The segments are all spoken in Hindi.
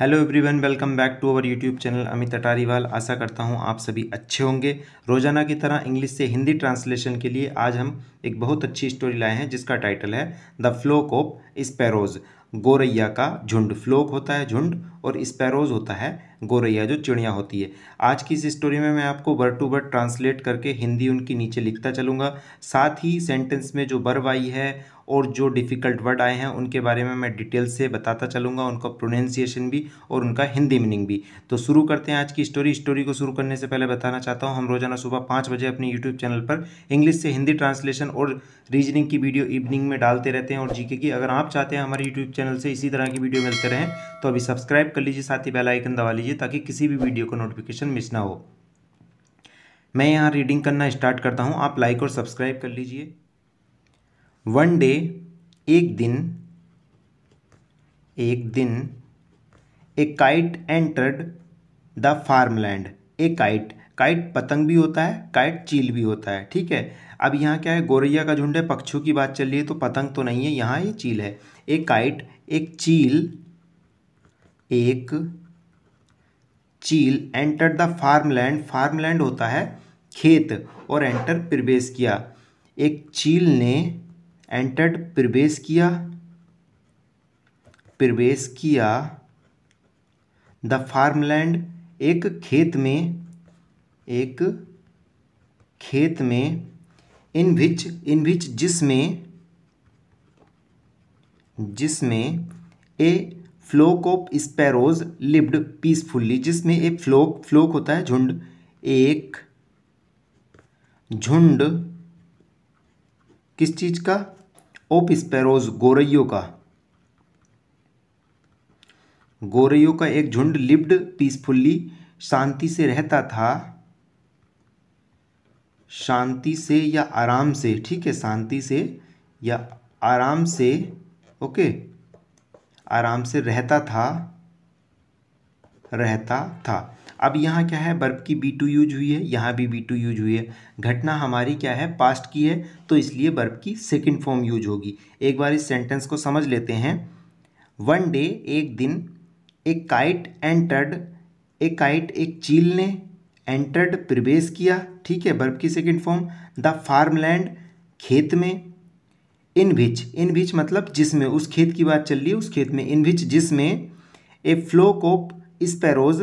Hello everyone welcome back to our YouTube channel Amit Atariwal आशा करता हूं आप सभी अच्छे होंगे रोजाना की तरह इंग्लिश से हिंदी ट्रांसलेशन के लिए आज हम एक बहुत अच्छी स्टोरी लाए हैं जिसका टाइटल है द फ्लोक ऑफ स्पैरोज गोरैया का झुंड फ्लोक होता है झुंड और स्पैरोज होता है गोरैया जो चिड़िया होती है आज की इस स्टोरी में मैं आपको वर्ड टू वर्ड ट्रांसलेट करके हिंदी उनकी नीचे लिखता चलूँगा साथ ही सेंटेंस में जो बर्व आई है और जो डिफ़िकल्ट वर्ड आए हैं उनके बारे में मैं डिटेल से बताता चलूँगा उनका प्रोनाउंसिएशन भी और उनका हिंदी मीनिंग भी तो शुरू करते हैं आज की स्टोरी स्टोरी को शुरू करने से पहले बताना चाहता हूँ हम रोज़ाना सुबह पाँच बजे अपने यूट्यूब चैनल पर इंग्लिश से हिंदी ट्रांसलेशन और रीजनिंग की वीडियो इवनिंग में डालते रहते हैं और जी की अगर आप चाहते हैं हमारे यूट्यूब चैनल से इसी तरह की वीडियो मिलते रहें तो अभी सब्सक्राइब कर लीजिए साथ ही बेलाइकन दबा लीजिए ताकि किसी भी वीडियो का नोटिफिकेशन मिस ना हो मैं यहाँ रीडिंग करना स्टार्ट करता हूँ आप लाइक और सब्सक्राइब कर लीजिए वन डे एक दिन एक दिन a kite entered the farmland a kite kite पतंग भी होता है काइट चील भी होता है ठीक है अब यहाँ क्या है गोरैया का झुंड है पक्षियों की बात चल रही है तो पतंग तो नहीं है यहाँ ये चील है एक काइट एक चील एक चील एंटर द फार्मलैंड फार्मलैंड होता है खेत और एंटर प्रवेश किया एक चील ने एंटर्ड प्रवेश किया प्रवेश किया द फार्मलैंड एक खेत में एक खेत में इन विच इन विच जिसमें जिसमें a flock of sparrows lived peacefully जिसमें एक फ्लोक फ्लोक होता है झुंड एक झुंड किस चीज़ का ओप स्पैरोज गोरैयों का गोरैयों का एक झुंड लिप्ड पीसफुल्ली शांति से रहता था शांति से या आराम से ठीक है शांति से या आराम से ओके आराम से रहता था रहता था अब यहाँ क्या है बर्फ की बी टू यूज हुई है यहाँ भी बी टू यूज हुई है घटना हमारी क्या है पास्ट की है तो इसलिए बर्फ की सेकेंड फॉर्म यूज होगी एक बार इस सेंटेंस को समझ लेते हैं वन डे एक दिन एक काइट एंटर्ड एक काइट एक चील ने एंटर्ड प्रवेश किया ठीक है बर्फ की second form the farmland खेत में इन भिच इन बिच मतलब जिसमें उस खेत की बात चल रही है उस खेत में इन भिच जिसमें ए फ्लोकोप स्पैरोज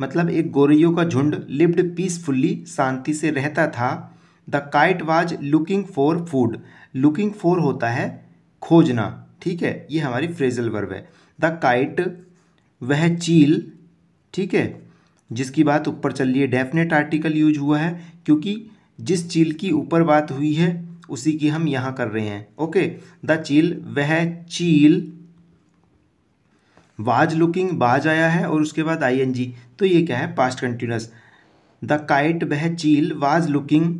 मतलब एक गोरैयों का झुंड लिव्ड पीसफुल्ली शांति से रहता था the kite was looking for food looking for होता है खोजना ठीक है ये हमारी फ्रेजल वर्ब है द काइट वह चील ठीक है जिसकी बात ऊपर चल रही है डेफिनेट आर्टिकल यूज हुआ है क्योंकि जिस चील की ऊपर बात हुई है उसी की हम यहाँ कर रहे हैं ओके द चील वह चील वाज लुकिंग बाज आया है और उसके बाद आईएनजी तो ये क्या है पास्ट कंटिन्यूस द काइट वह चील वाज लुकिंग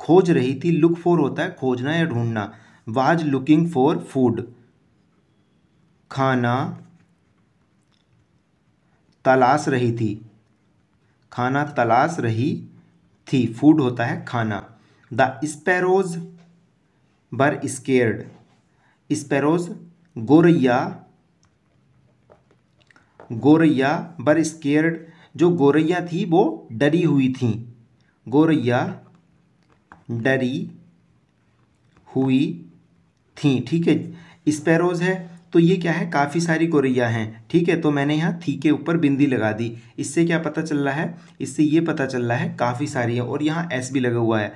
खोज रही थी लुक फॉर होता है खोजना या ढूंढना वाज लुकिंग फॉर फूड खाना तलाश रही थी खाना तलाश रही थी फूड होता है खाना the sparrows were scared sparrows गोरैया गोरैया बर स्केयर्ड जो गोरैया थी वो डरी हुई थी गोरैया डरी हुई थी ठीक है स्पैरोज है तो ये क्या है काफ़ी सारी गोरैया हैं ठीक है तो मैंने यहाँ थी के ऊपर बिंदी लगा दी इससे क्या पता चल रहा है इससे ये पता चल रहा है काफ़ी सारी है और यहाँ एस भी लगा हुआ है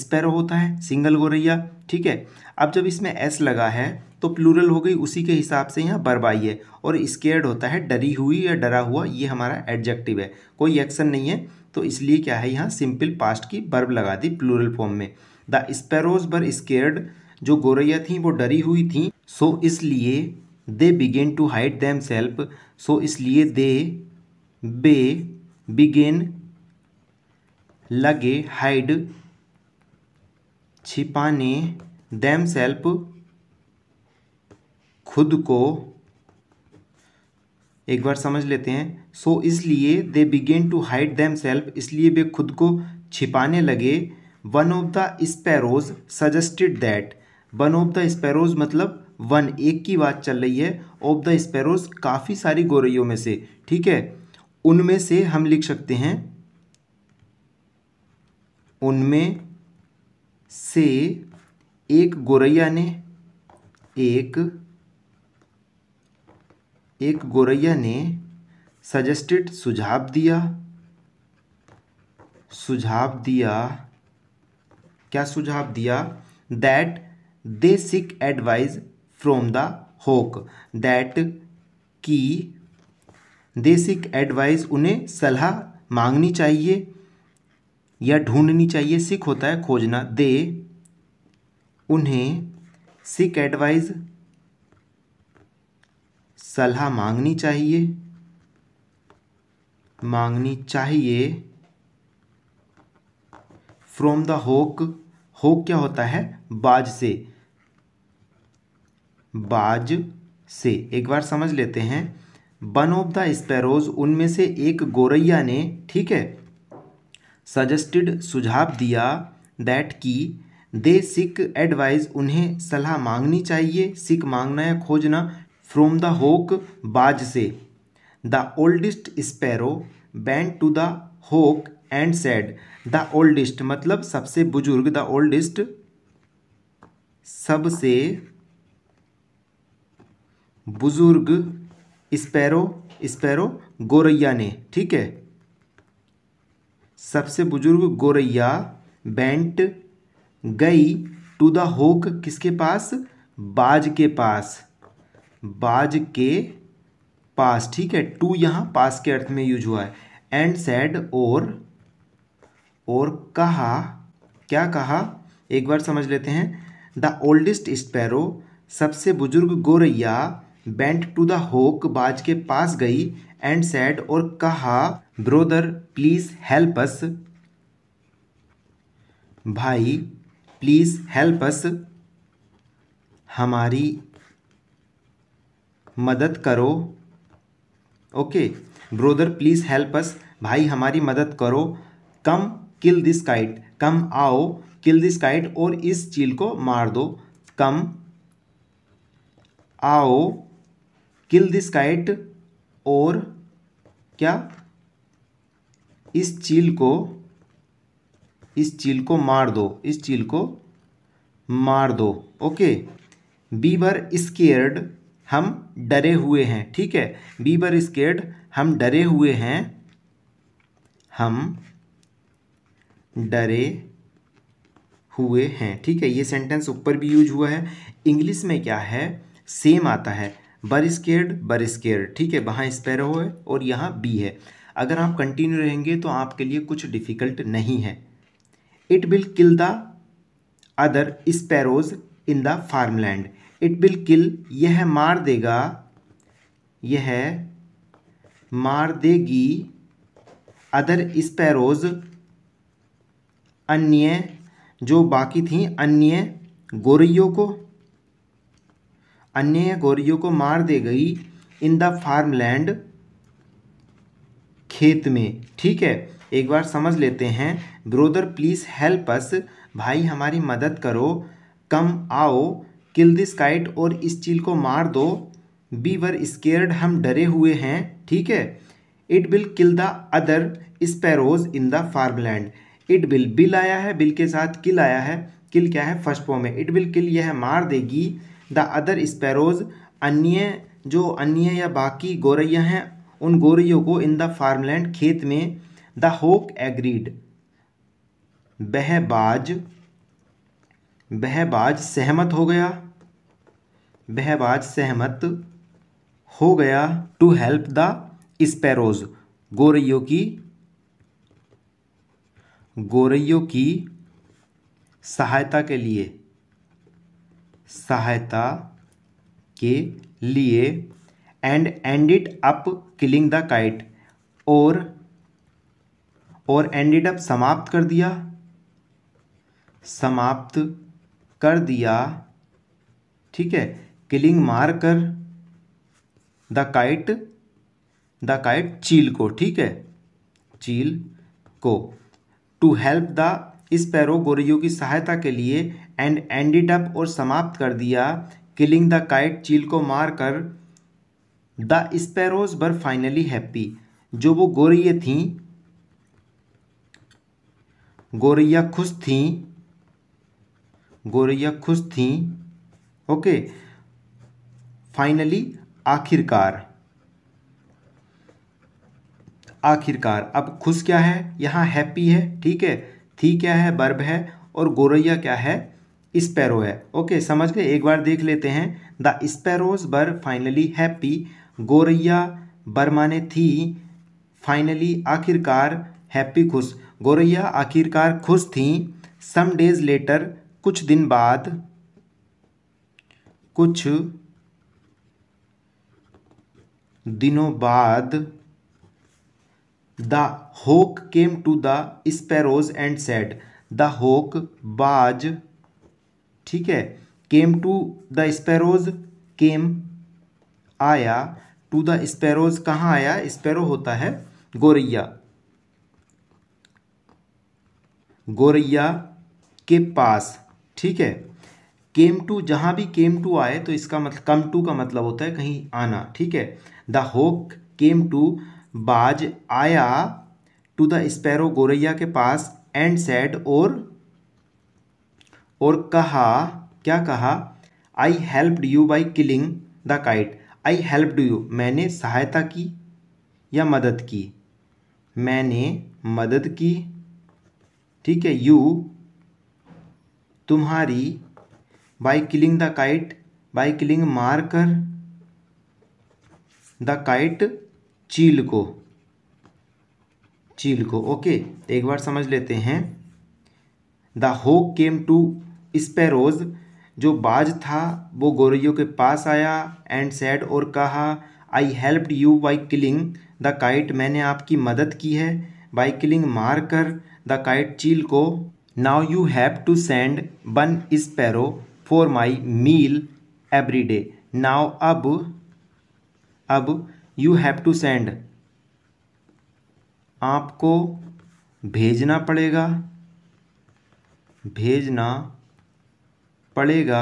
स्पैरो होता है सिंगल गोरैया ठीक है अब जब इसमें एस लगा है तो प्लूरल हो गई उसी के हिसाब से यहाँ बरबाई है और स्केयर्ड होता है डरी हुई या डरा हुआ ये हमारा एडजेक्टिव है कोई एक्शन नहीं है तो इसलिए क्या है यहाँ सिंपल पास्ट की बर्ब लगा दी प्लूरल फॉर्म में द स्पेरोज बर स्केयर्ड जो गोरैया थी वो डरी हुई थी सो इसलिए they began to hide themselves so इसलिए दे बे बिगेन लगे हाइड छिपाने दैम सेल्फ खुद को एक बार समझ लेते हैं सो इसलिए they began to hide themselves इसलिए वे खुद को छिपाने लगे one of the sparrows suggested that one of the sparrows मतलब वन एक की बात चल रही है ऑफ द स्पैरोज काफ़ी सारी गोरैयों में से ठीक है उनमें से हम लिख सकते हैं उनमें से एक गोरैया ने एक एक गोरैया ने सजेस्टेड सुझाव दिया सुझाव दिया क्या सुझाव दिया that they seek advice from the hawk that की दे सिक एडवाइज उन्हें सलाह मांगनी चाहिए या ढूंढनी चाहिए सिख होता है खोजना दे उन्हें सिक एडवाइज सलाह मांगनी चाहिए मांगनी चाहिए फ्रॉम द होक होक क्या होता है बाज से बाज से एक बार समझ लेते हैं वन ऑफ द स्पैरोज उनमें से एक गोरैया ने ठीक है सजेस्टेड सुझाव दिया दैट कि दे सिक एडवाइज उन्हें सलाह मांगनी चाहिए सिक मांगना या खोजना फ्रॉम द होक बाज से the oldest sparrow went to the hawk and said the oldest मतलब सबसे बुजुर्ग द ओल्डेस्ट सबसे बुजुर्ग स्पैरो स्पैरो गोरैया ने ठीक है सबसे बुजुर्ग गोरैया बैंट गई टू द होक किसके पास बाज के पास बाज के पास ठीक है टू यहां पास के अर्थ में यूज हुआ है एंड सैड और और कहा क्या कहा एक बार समझ लेते हैं द ओल्डेस्ट स्पैरो सबसे बुजुर्ग गोरैया बेंट टू द होक बाज के पास गई एंड सैड और कहा ब्रोदर प्लीज़ हेल्प अस भाई प्लीज़ हेल्प अस हमारी मदद करो okay brother please help us भाई हमारी मदद करो कम किल दिस काइट कम आओ किल दिस काइट और इस चील को मार दो कम आओ किल दिस काइट और क्या इस चील को इस चील को मार दो इस चील को मार दो ओके बीवर स्केयर्ड हम डरे हुए हैं ठीक है वी वर स्केर्ड हम डरे हुए हैं हम डरे हुए हैं ठीक है ये सेंटेंस ऊपर भी यूज हुआ है इंग्लिश में क्या है सेम आता है बर स्केर्ड बर स्केर्ड ठीक है वहाँ स्पेरो है और यहाँ बी है अगर आप कंटिन्यू रहेंगे तो आपके लिए कुछ डिफ़िकल्ट नहीं है it will kill the other sparrows in the farmland it will kill यह मार देगा यह मार देगी अदर स्पैरोज अन्य जो बाकी थी अन्य गोरियों को अन्य गोरियों को मार दे गई इन द फार्म लैंड खेत में ठीक है एक बार समझ लेते हैं ब्रोदर प्लीज़ हेल्प अस भाई हमारी मदद करो कम आओ किल दिस काइट और इस चील को मार दो वी वर स्केयर्ड हम डरे हुए हैं ठीक है it will kill the other sparrows in the farmland it will bill आया है बिल के साथ किल आया है किल क्या है फर्स्ट फॉर्म में इट विल किल यह मार देगी द अदर स्पैरोज अन्य जो अन्य या बाकी गोरैया हैं उन गोरैयों को इन द फार्मलैंड खेत में द होक एग्रीड बहबाज बहबाज सहमत हो गया बहबाज सहमत हो गया टू हेल्प द स्पैरोज गोरैयों की गोरैयों की सहायता के लिए सहायता के लिए and ended up killing the kite और और एंडिड अप समाप्त कर दिया समाप्त कर दिया ठीक है किलिंग मार कर द काइट द काइट चील को ठीक है चील को टू हेल्प द इस पैरो गोरियों की सहायता के लिए एंड एंडिड अप और समाप्त कर दिया किलिंग द काइट चील को मारकर the sparrows were finally happy जो वो गोरिये थीं गोरैया खुश थीं गोरैया खुश थीं ओके फाइनली आखिरकार आखिरकार अब खुश क्या है यहाँ हैप्पी है ठीक है थी क्या है बर्ब है और गोरैया क्या है स्पैरो है ओके समझ गए एक बार देख लेते हैं the sparrows were finally happy गोरैया बरमाने थी फाइनली आखिरकार हैप्पी खुश गोरैया आखिरकार खुश थी सम डेज लेटर कुछ दिन बाद कुछ दिनों बाद the hawk came to the sparrows and said the hawk बाज ठीक है came to the sparrows came आया टू द स्पैरोज कहाँ आया स्पैरो होता है गोरैया गोरैया के पास ठीक है केम टू जहाँ भी केम टू आए तो इसका मतलब कम टू का मतलब होता है कहीं आना ठीक है द होक केम टू बाज आया टू द स्पैरो गोरैया के पास एंड सेड और और कहा क्या कहा I helped you by killing the kite I helped you मैंने सहायता की या मदद की मैंने मदद की ठीक है यू तुम्हारी by killing the kite by killing marker the kite चील को चील को ओके एक बार समझ लेते हैं the hawk came to sparrows जो बाज था वो गोरियो के पास आया एंड सैड और कहा I helped you by killing the kite मैंने आपकी मदद की है बाई किलिंग मार कर द काइट चील को now you have to send one sparrow for my meal every day now अब अब यू हैव टू सेंड आपको भेजना पड़ेगा भेजना पड़ेगा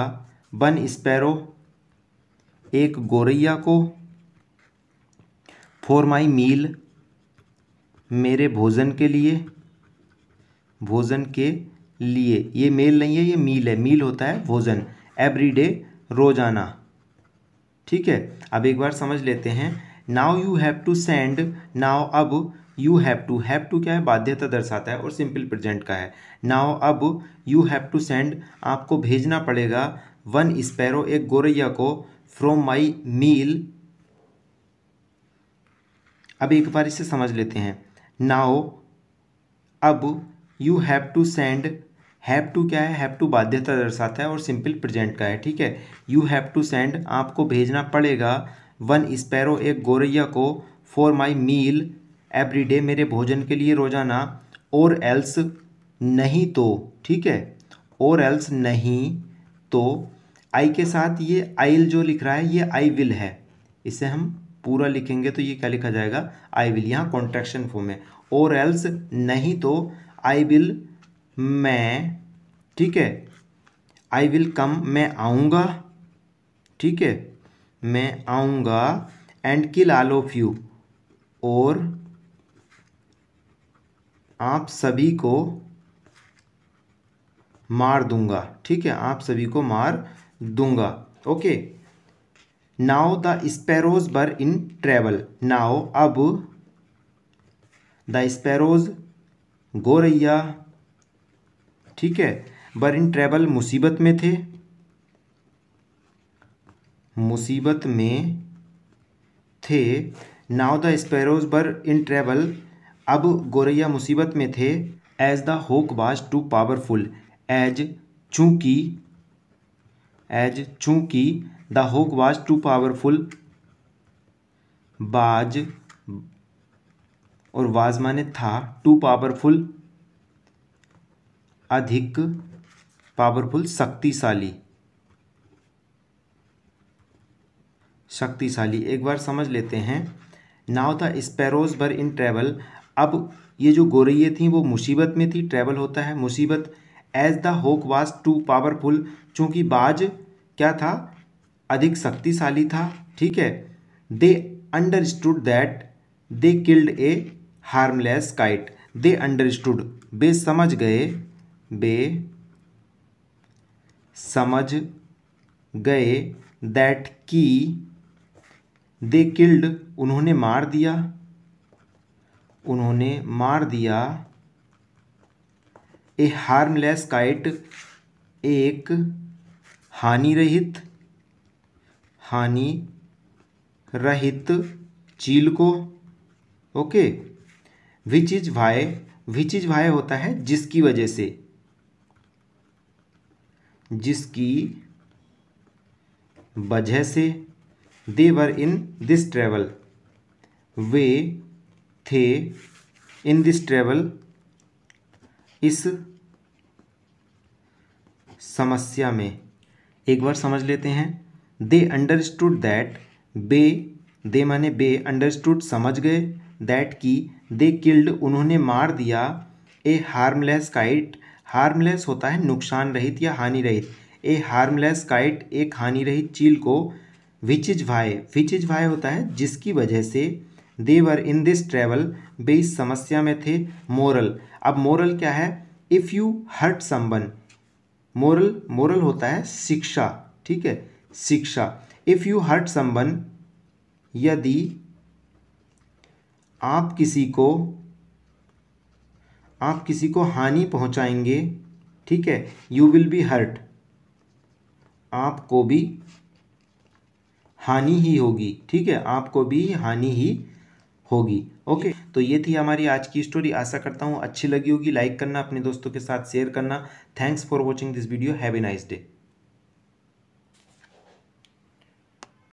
वन स्पैरो एक गोरैया को फॉर माई मील मेरे भोजन के लिए भोजन के लिए ये मेल नहीं है ये मील है मील होता है भोजन एवरी डे रोजाना ठीक है अब एक बार समझ लेते हैं now you have to send now अब you have to have to क्या है बाध्यता दर्शाता है और सिंपल प्रेजेंट का है नाव अब यू हैव टू सेंड आपको भेजना पड़ेगा वन स्पैरो एक गोरैया को फ्रॉम माई मील अब एक बार इसे समझ लेते हैं नाव अब you have to send have to क्या है हैव टू बाध्यता दर्शाता है और सिंपल प्रेजेंट का है ठीक है यू हैव टू सेंड आपको भेजना पड़ेगा वन स्पैरो एक गोरैया को for my meal every day मेरे भोजन के लिए रोजाना और एल्स नहीं तो ठीक है और एल्स नहीं तो आई के साथ ये आइल जो लिख रहा है ये आई विल है इसे हम पूरा लिखेंगे तो ये क्या लिखा जाएगा आई विल यहाँ कॉन्ट्रेक्शन फॉर्म है और एल्स नहीं तो आई विल मैं ठीक है आई विल कम मैं आऊँगा ठीक है मैं आऊँगा and kill all of you और आप सभी को मार दूंगा ठीक है आप सभी को मार दूंगा ओके नाओ द स्पैरोज बर इन ट्रेवल नाओ अब द स्पैरोज गोरैया ठीक है बरिन ट्रेवल मुसीबत में थे मुसीबत में थे नाउ द स्पैरोज बर इन ट्रेवल अब गोरैया मुसीबत में थे as the hawk was too powerful as चूंकि एज चूंकि the hawk was too powerful बाज और वाजमा ने था टू पावरफुल अधिक पावरफुल शक्तिशाली शक्तिशाली एक बार समझ लेते हैं नाव था स्पैरोज बर इन ट्रैवल अब ये जो गोरैये थी वो मुसीबत में थी ट्रैवल होता है मुसीबत as the hawk was too powerful चूँकि बाज क्या था अधिक शक्तिशाली था ठीक है they understood that they killed a harmless kite they understood बे समझ गए बे समझ गए दैट की दे किल्ड उन्होंने मार दिया उन्होंने मार दिया ए हार्मलेस काइट एक हानि रहित हानि रहित चील को okay okay? Which is why which is why होता है जिसकी वजह से जिसकी वजह से दे वर इन दिस ट्रेवल वे थे इन दिस ट्रेवल इस समस्या में एक बार समझ लेते हैं दे अंडरस्टूड दैट बे दे माने बे अंडरस्टूड समझ गए दैट कि दे किल्ड उन्होंने मार दिया ए हार्मलेस काइट हार्मलेस होता है नुकसान रहित या हानि रहित ए हार्मलेस काइट एक हानि रहित चील को which is why which is why होता है जिसकी वजह से देवर इन दिस ट्रैवल वे इस समस्या में थे मोरल अब मोरल क्या है if you hurt someone moral moral होता है शिक्षा ठीक है शिक्षा इफ़ यू हर्ट समवन यदि आप किसी को आप किसी को हानि पहुंचाएंगे ठीक है यू विल बी हर्ट आपको भी हानि ही होगी ठीक है आपको भी हानि ही होगी ओके तो ये थी हमारी आज की स्टोरी आशा करता हूँ अच्छी लगी होगी लाइक करना अपने दोस्तों के साथ शेयर करना thanks for watching this video have a nice day